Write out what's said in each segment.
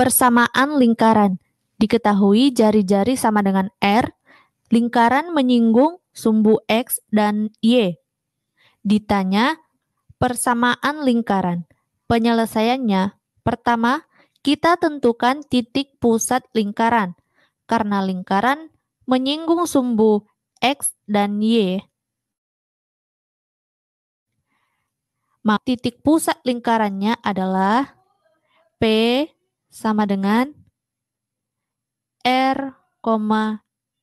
Persamaan lingkaran. Diketahui jari-jari sama dengan R. Lingkaran menyinggung sumbu X dan Y. Ditanya persamaan lingkaran. Penyelesaiannya, pertama, kita tentukan titik pusat lingkaran. Karena lingkaran menyinggung sumbu X dan Y. Maka titik pusat lingkarannya adalah P sama dengan R,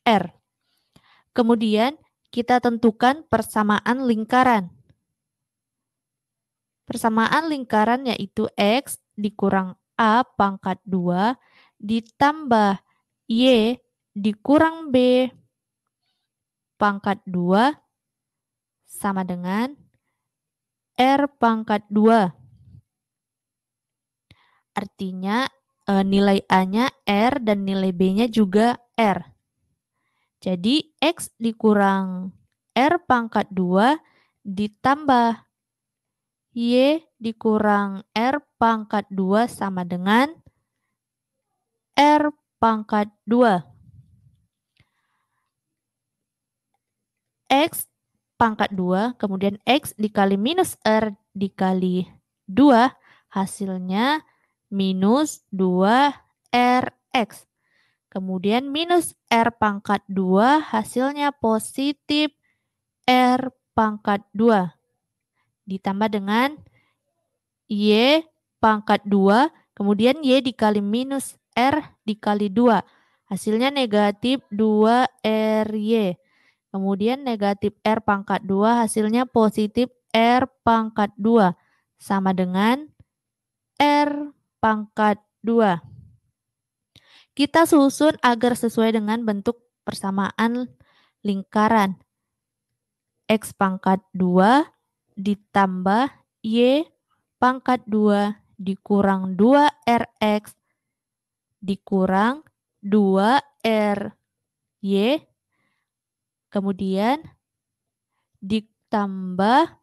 R. Kemudian kita tentukan persamaan lingkaran. Persamaan lingkaran yaitu X dikurang A pangkat 2 ditambah Y dikurang B pangkat 2 sama dengan R pangkat 2. Artinya e, nilai A-nya R dan nilai B-nya juga R. Jadi X dikurang R pangkat 2 ditambah Y dikurang R pangkat 2 sama dengan R pangkat 2. X pangkat 2, kemudian X dikali minus R dikali 2, hasilnya minus 2Rx. Kemudian minus R pangkat 2 hasilnya positif R pangkat 2. Ditambah dengan Y pangkat 2, kemudian Y dikali minus R dikali 2. Hasilnya negatif 2RY. Kemudian negatif R pangkat 2 hasilnya positif R pangkat 2. Sama dengan R pangkat 2. Kita susun agar sesuai dengan bentuk persamaan lingkaran. X pangkat 2 ditambah Y pangkat 2 dikurang 2RX dikurang 2RY kemudian ditambah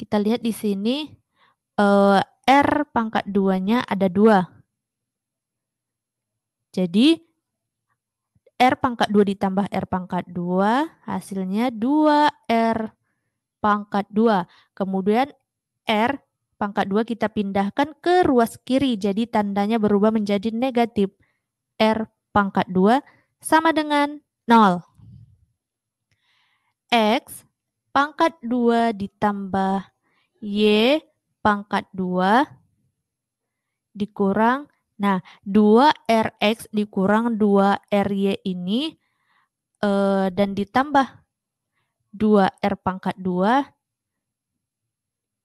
kita lihat di sini uh, R pangkat 2-nya ada 2. Jadi R pangkat 2 ditambah R pangkat 2 hasilnya 2R pangkat 2. Kemudian R pangkat 2 kita pindahkan ke ruas kiri jadi tandanya berubah menjadi negatif. R pangkat 2 sama dengan 0. X pangkat 2 ditambah Y pangkat 2 dikurang. Nah, 2Rx dikurang 2RY ini e, dan ditambah 2R pangkat 2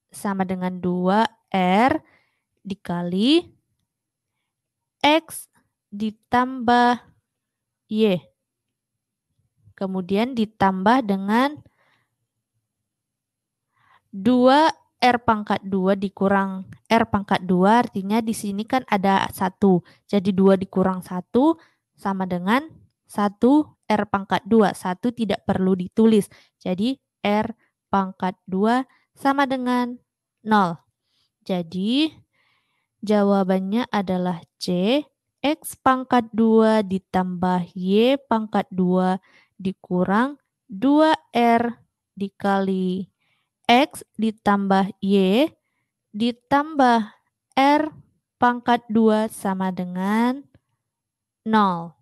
sama dengan 2R dikali X ditambah Y. Kemudian ditambah dengan 2 R pangkat 2 dikurang R pangkat 2 artinya di sini kan ada 1. Jadi 2 dikurang 1 sama dengan 1 R pangkat 2. 1 tidak perlu ditulis. Jadi R pangkat 2 sama dengan 0. Jadi jawabannya adalah C. X pangkat 2 ditambah Y pangkat 2 dikurang 2R dikali 0. X ditambah Y ditambah R pangkat 2 sama dengan 0.